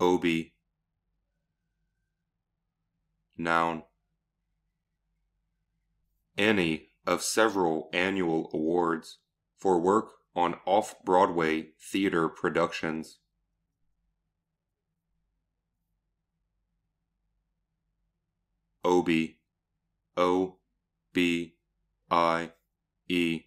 Obi. Noun. Any of several annual awards for work on off Broadway theater productions. Obi. O. B. I. E.